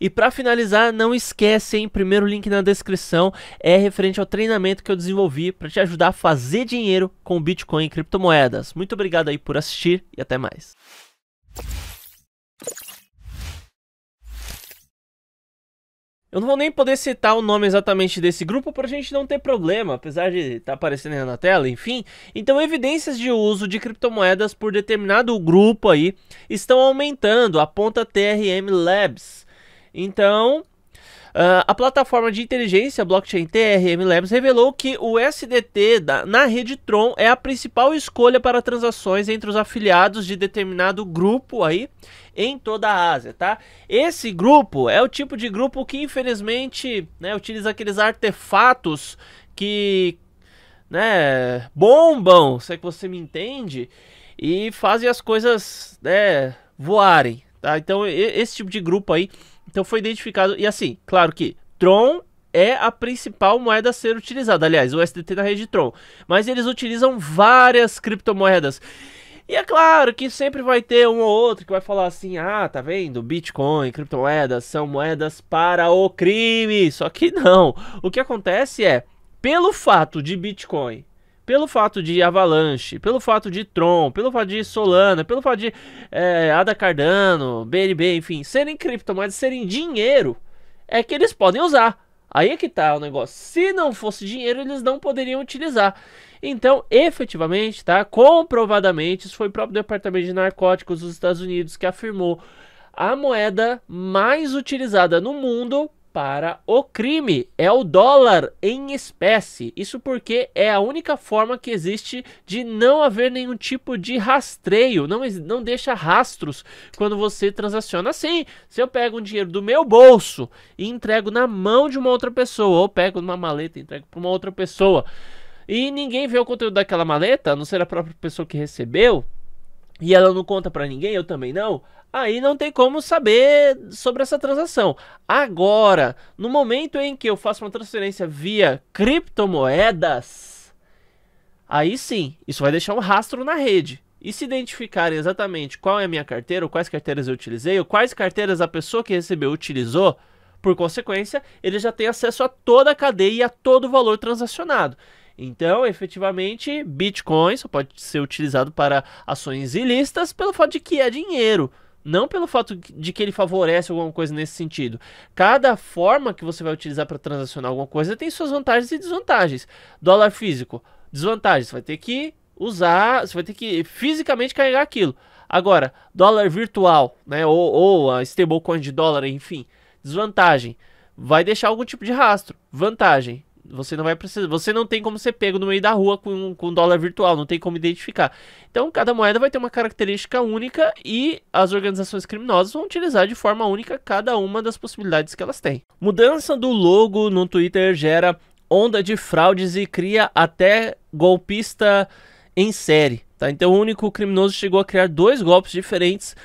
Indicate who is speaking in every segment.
Speaker 1: E para finalizar, não esquece, hein, primeiro link na descrição é referente ao treinamento que eu desenvolvi para te ajudar a fazer dinheiro com Bitcoin e criptomoedas. Muito obrigado aí por assistir e até mais. Eu não vou nem poder citar o nome exatamente desse grupo para a gente não ter problema, apesar de estar tá aparecendo aí na tela, enfim. Então, evidências de uso de criptomoedas por determinado grupo aí estão aumentando, aponta TRM Labs. Então, Uh, a plataforma de inteligência blockchain TRM Labs revelou que o SDT da, na rede Tron é a principal escolha para transações entre os afiliados de determinado grupo aí em toda a Ásia, tá? Esse grupo é o tipo de grupo que infelizmente né, utiliza aqueles artefatos que né, bombam, se é que você me entende, e fazem as coisas né, voarem, tá? Então esse tipo de grupo aí então foi identificado. E assim, claro que Tron é a principal moeda a ser utilizada. Aliás, o SDT na rede Tron. Mas eles utilizam várias criptomoedas. E é claro que sempre vai ter um ou outro que vai falar assim: ah, tá vendo? Bitcoin, criptomoedas são moedas para o crime. Só que não. O que acontece é, pelo fato de Bitcoin pelo fato de Avalanche, pelo fato de Tron, pelo fato de Solana, pelo fato de é, Ada Cardano, BNB, enfim, serem criptomoedas, serem dinheiro, é que eles podem usar. Aí é que tá o negócio. Se não fosse dinheiro, eles não poderiam utilizar. Então, efetivamente, tá? Comprovadamente, isso foi o próprio Departamento de Narcóticos dos Estados Unidos que afirmou a moeda mais utilizada no mundo para o crime é o dólar em espécie. Isso porque é a única forma que existe de não haver nenhum tipo de rastreio, não, não deixa rastros quando você transaciona. Assim, se eu pego um dinheiro do meu bolso e entrego na mão de uma outra pessoa, ou pego numa maleta e entrego para uma outra pessoa, e ninguém vê o conteúdo daquela maleta, a não ser a própria pessoa que recebeu, e ela não conta para ninguém, eu também não aí não tem como saber sobre essa transação. Agora, no momento em que eu faço uma transferência via criptomoedas, aí sim, isso vai deixar um rastro na rede. E se identificarem exatamente qual é a minha carteira, ou quais carteiras eu utilizei, ou quais carteiras a pessoa que recebeu utilizou, por consequência, ele já tem acesso a toda a cadeia e a todo o valor transacionado. Então, efetivamente, Bitcoin só pode ser utilizado para ações ilícitas pelo fato de que é dinheiro. Não pelo fato de que ele favorece alguma coisa nesse sentido. Cada forma que você vai utilizar para transacionar alguma coisa tem suas vantagens e desvantagens. Dólar físico, desvantagens, vai ter que usar, você vai ter que fisicamente carregar aquilo. Agora, dólar virtual, né, ou, ou a stablecoin de dólar, enfim, desvantagem, vai deixar algum tipo de rastro. Vantagem, você não vai precisar. Você não tem como ser pego no meio da rua com, com dólar virtual, não tem como identificar. Então, cada moeda vai ter uma característica única e as organizações criminosas vão utilizar de forma única cada uma das possibilidades que elas têm. Mudança do logo no Twitter gera onda de fraudes e cria até golpista em série. Tá? Então, o único criminoso chegou a criar dois golpes diferentes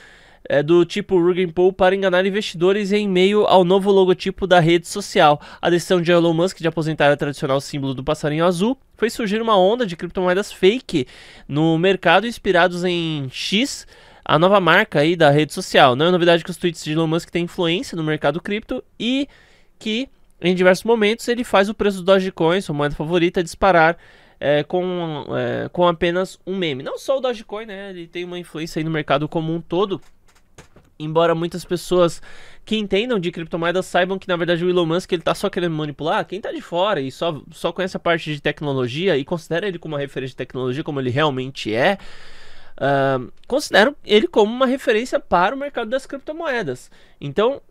Speaker 1: é, do tipo Rugen Paul para enganar investidores em meio ao novo logotipo da rede social. A decisão de Elon Musk de aposentar o tradicional símbolo do passarinho azul foi surgir uma onda de criptomoedas fake no mercado inspirados em X, a nova marca aí da rede social. Não é novidade que os tweets de Elon Musk têm influência no mercado cripto e que em diversos momentos ele faz o preço do Dogecoin, sua moeda favorita, disparar é, com, é, com apenas um meme. Não só o Dogecoin, né? Ele tem uma influência aí no mercado como um todo embora muitas pessoas que entendam de criptomoedas saibam que na verdade o Elon Musk ele tá só querendo manipular quem tá de fora e só, só conhece a parte de tecnologia e considera ele como uma referência de tecnologia como ele realmente é uh, ele como uma referência para o mercado das criptomoedas então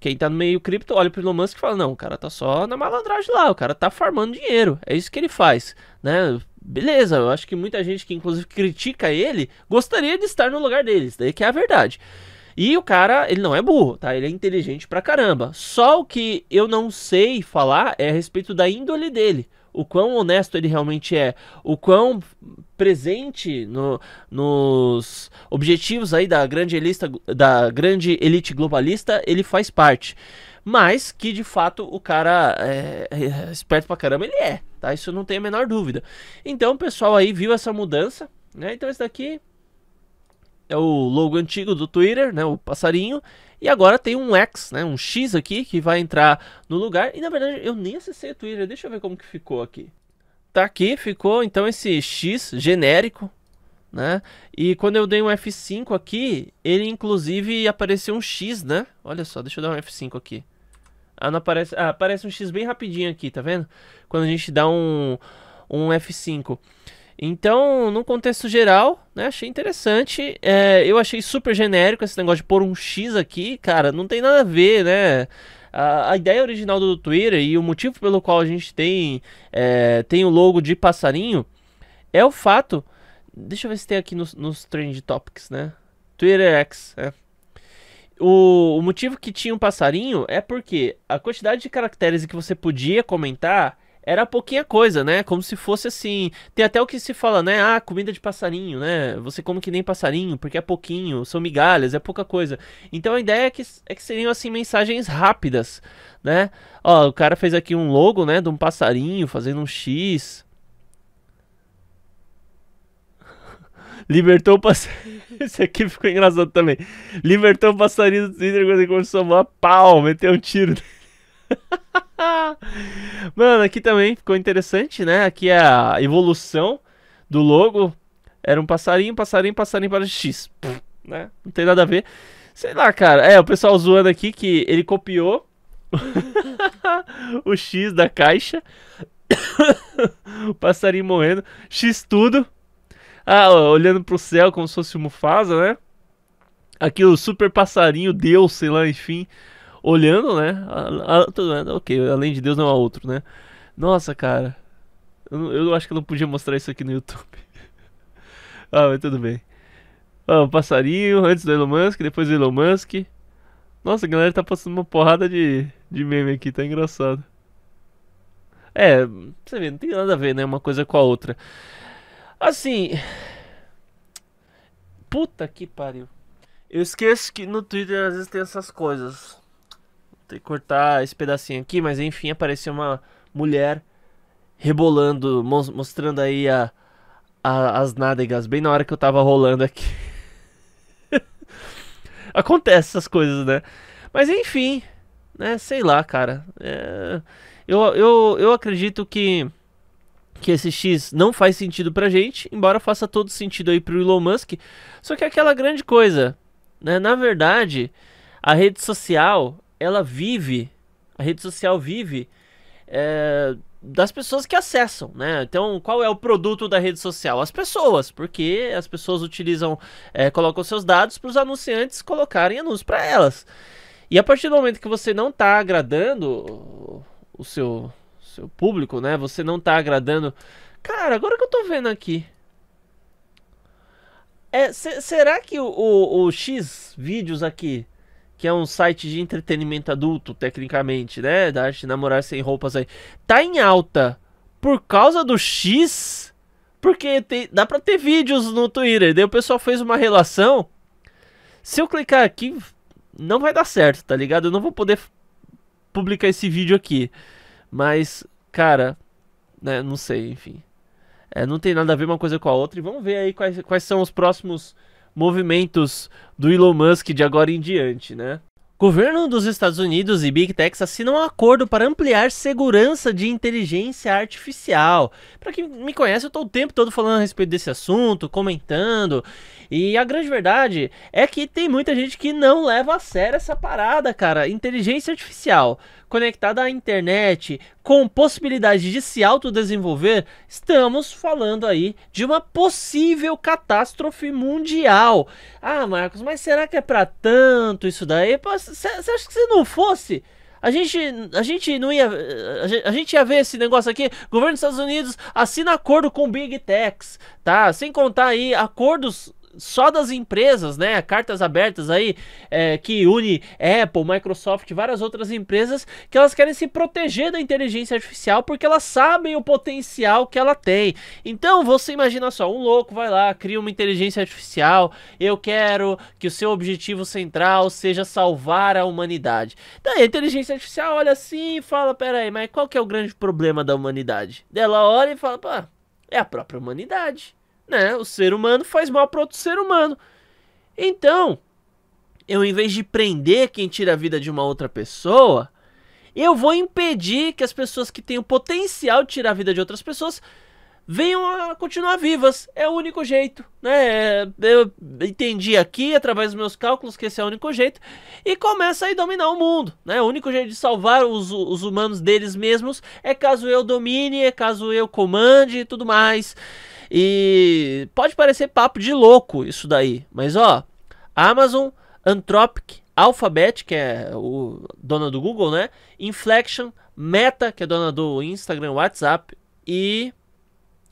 Speaker 1: quem tá no meio cripto olha pro Elon Musk e fala não o cara tá só na malandragem lá o cara tá farmando dinheiro é isso que ele faz né beleza, eu acho que muita gente que inclusive critica ele gostaria de estar no lugar deles, daí que é a verdade. E o cara, ele não é burro, tá? Ele é inteligente pra caramba. Só o que eu não sei falar é a respeito da índole dele. O quão honesto ele realmente é, o quão presente no, nos objetivos aí da grande, elista, da grande elite globalista ele faz parte mas que de fato o cara é, é, esperto pra caramba ele é, tá? Isso não tem a menor dúvida. Então o pessoal aí viu essa mudança, né? Então esse daqui é o logo antigo do Twitter, né, o passarinho, e agora tem um X, né, um X aqui que vai entrar no lugar. E na verdade eu nem acessei o Twitter, deixa eu ver como que ficou aqui. Tá aqui, ficou então esse X genérico, né? E quando eu dei um F5 aqui, ele inclusive apareceu um X, né? Olha só, deixa eu dar um F5 aqui. Ah, não aparece, ah, aparece um X bem rapidinho aqui, tá vendo? Quando a gente dá um um F5. Então, num contexto geral, né, achei interessante. É, eu achei super genérico esse negócio de pôr um X aqui, cara, não tem nada a ver, né? A, a ideia original do Twitter e o motivo pelo qual a gente tem, é, tem o logo de passarinho é o fato. Deixa eu ver se tem aqui nos, nos Trend Topics, né? Twitter é X, é. O, o motivo que tinha um passarinho é porque a quantidade de caracteres que você podia comentar era pouquinha coisa, né? Como se fosse assim. Tem até o que se fala, né? Ah, comida de passarinho, né? Você come que nem passarinho, porque é pouquinho, são migalhas, é pouca coisa. Então a ideia é que, é que seriam assim mensagens rápidas, né? Ó, o cara fez aqui um logo, né? De um passarinho fazendo um X. Libertou o passarinho. Esse aqui ficou engraçado também. Libertou o passarinho do Twitter quando ele começou a voar. Pau! Meteu um tiro. Mano, aqui também ficou interessante, né? Aqui é a evolução do logo. Era um passarinho, passarinho, passarinho para X. Pff, né? Não tem nada a ver. Sei lá, cara. É, o pessoal zoando aqui que ele copiou o X da caixa. o passarinho morrendo. X tudo. Ah, olhando pro céu como se fosse o Mufasa, né? Aqui o super passarinho, Deus, sei lá, enfim olhando, né? A, a, né? ok, além de Deus não há outro, né? Nossa, cara. Eu, eu, acho que eu não podia mostrar isso aqui no YouTube. ah, mas tudo bem. Ah, o passarinho, antes do Elon Musk, depois do Elon Musk. Nossa, a galera tá passando uma porrada de, de meme aqui, tá engraçado. É, você vê, não tem nada a ver, né? Uma coisa com a outra. Assim. Puta que pariu. Eu esqueço que no Twitter às vezes tem essas coisas cortar esse pedacinho aqui, mas enfim, apareceu uma mulher rebolando, mostrando aí a, a, as nádegas, bem na hora que eu tava rolando aqui. Acontece essas coisas, né? Mas enfim, né? Sei lá, cara. É... Eu, eu, eu acredito que que esse X não faz sentido pra gente, embora faça todo sentido aí pro Elon Musk. Só que é aquela grande coisa, né? Na verdade, a rede social ela vive, a rede social vive é, das pessoas que acessam, né? Então, qual é o produto da rede social? As pessoas, porque as pessoas utilizam, é, colocam seus dados para os anunciantes colocarem anúncios para elas. E a partir do momento que você não está agradando o seu, seu público, né? Você não está agradando. Cara, agora que eu estou vendo aqui, é, será que o, o, o, X vídeos aqui que é um site de entretenimento adulto, tecnicamente, né? Da arte namorar sem roupas aí. Tá em alta por causa do X? Porque tem, dá pra ter vídeos no Twitter. Daí o pessoal fez uma relação. Se eu clicar aqui, não vai dar certo, tá ligado? Eu não vou poder publicar esse vídeo aqui. Mas, cara, né, não sei, enfim. É, não tem nada a ver uma coisa com a outra. E vamos ver aí quais, quais são os próximos movimentos do Elon Musk de agora em diante, né? Governo dos Estados Unidos e Big Tech assinam um acordo para ampliar segurança de inteligência artificial. Para quem me conhece, eu estou o tempo todo falando a respeito desse assunto, comentando. E a grande verdade é que tem muita gente que não leva a sério essa parada, cara. Inteligência artificial conectada à internet, com possibilidade de se autodesenvolver, estamos falando aí de uma possível catástrofe mundial. Ah, Marcos, mas será que é para tanto isso daí? Você acha que se não fosse, a gente, a gente não ia. A gente, a gente ia ver esse negócio aqui. governo dos Estados Unidos assina acordo com Big Techs, tá? Sem contar aí acordos só das empresas, né? Cartas abertas aí é, que une Apple, Microsoft e várias outras empresas que elas querem se proteger da inteligência artificial porque elas sabem o potencial que ela tem. Então você imagina só, um louco vai lá, cria uma inteligência artificial. Eu quero que o seu objetivo central seja salvar a humanidade. Daí então, a inteligência artificial olha assim e fala: peraí, mas qual que é o grande problema da humanidade? Ela olha e fala: pá, é a própria humanidade né? O ser humano faz mal para outro ser humano. Então, eu em vez de prender quem tira a vida de uma outra pessoa, eu vou impedir que as pessoas que têm o potencial de tirar a vida de outras pessoas venham a continuar vivas. É o único jeito, né? É, eu entendi aqui, através dos meus cálculos, que esse é o único jeito. E começa a dominar o mundo, né? O único jeito de salvar os, os humanos deles mesmos é caso eu domine, é caso eu comande e tudo mais. E pode parecer papo de louco isso daí, mas ó, Amazon, Anthropic, Alphabet, que é o dona do Google, né? Inflection, Meta, que é dona do Instagram, WhatsApp e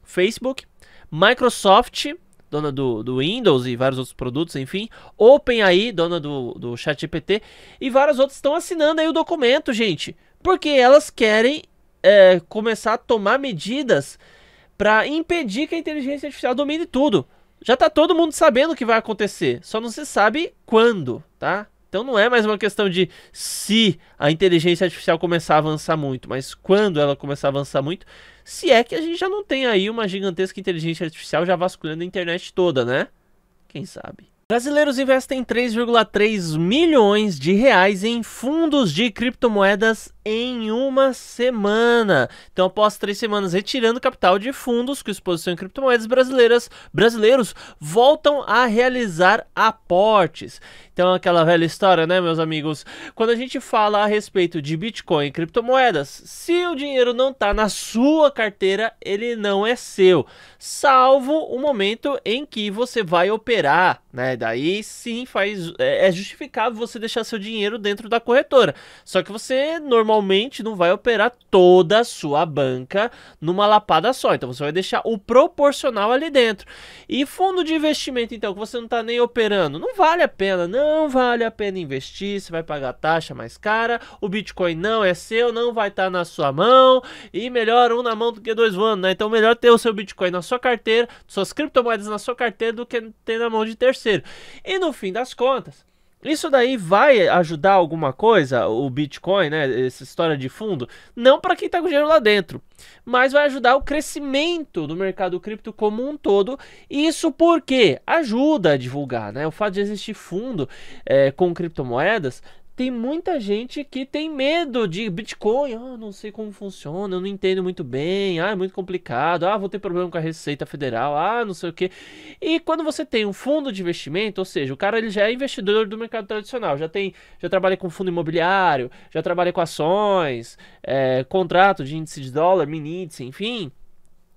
Speaker 1: Facebook, Microsoft, dona do, do Windows e vários outros produtos, enfim. OpenAI, dona do, do ChatGPT. E várias outras estão assinando aí o documento, gente. Porque elas querem é, começar a tomar medidas para impedir que a inteligência artificial domine tudo. Já tá todo mundo sabendo o que vai acontecer, só não se sabe quando, tá? Então não é mais uma questão de se a inteligência artificial começar a avançar muito, mas quando ela começar a avançar muito, se é que a gente já não tem aí uma gigantesca inteligência artificial já vasculhando a internet toda, né? Quem sabe? Brasileiros investem 3,3 milhões de reais em fundos de criptomoedas em uma semana. Então, após três semanas retirando capital de fundos com exposição em criptomoedas brasileiras, brasileiros voltam a realizar aportes. Então, aquela velha história, né, meus amigos? Quando a gente fala a respeito de Bitcoin e criptomoedas, se o dinheiro não está na sua carteira, ele não é seu, salvo o momento em que você vai operar, né? daí sim faz. É, justificado é justificável você deixar seu dinheiro dentro da corretora. Só que você normalmente não vai operar toda a sua banca numa lapada só. Então você vai deixar o proporcional ali dentro. E fundo de investimento, então, que você não tá nem operando, não vale a pena. Não vale a pena investir. Você vai pagar taxa mais cara. O Bitcoin não é seu, não vai estar tá na sua mão. E melhor um na mão do que dois voando, né? Então melhor ter o seu Bitcoin na sua carteira, suas criptomoedas na sua carteira do que ter na mão de terceiro. E no fim das contas, isso daí vai ajudar alguma coisa, o Bitcoin, né? Essa história de fundo, não para quem está com dinheiro lá dentro, mas vai ajudar o crescimento do mercado cripto como um todo. Isso porque ajuda a divulgar, né? O fato de existir fundo é, com criptomoedas tem muita gente que tem medo de Bitcoin. Ah, não sei como funciona, eu não entendo muito bem. Ah, é muito complicado. Ah, vou ter problema com a Receita Federal. Ah, não sei o que. E quando você tem um fundo de investimento, ou seja, o cara ele já é investidor do mercado tradicional, já tem, já trabalhei com fundo imobiliário, já trabalhei com ações, é, contrato de índice de dólar, mini índice, enfim.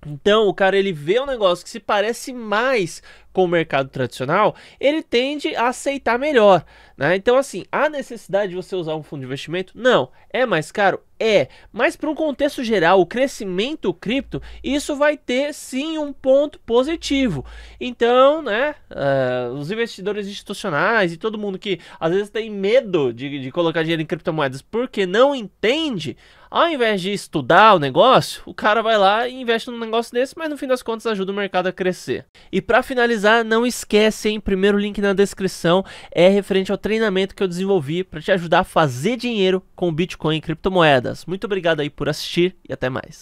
Speaker 1: Então o cara ele vê um negócio que se parece mais com o mercado tradicional, ele tende a aceitar melhor. Né? Então, assim, há necessidade de você usar um fundo de investimento? Não. É mais caro? É. Mas, para um contexto geral, o crescimento cripto, isso vai ter sim um ponto positivo. Então, né, uh, os investidores institucionais e todo mundo que às vezes tem medo de, de colocar dinheiro em criptomoedas porque não entende, ao invés de estudar o negócio, o cara vai lá e investe num negócio desse, mas no fim das contas ajuda o mercado a crescer. E para finalizar, finalizar, não esquece, hein? Primeiro link na descrição é referente ao treinamento que eu desenvolvi para te ajudar a fazer dinheiro com Bitcoin e criptomoedas. Muito obrigado aí por assistir e até mais.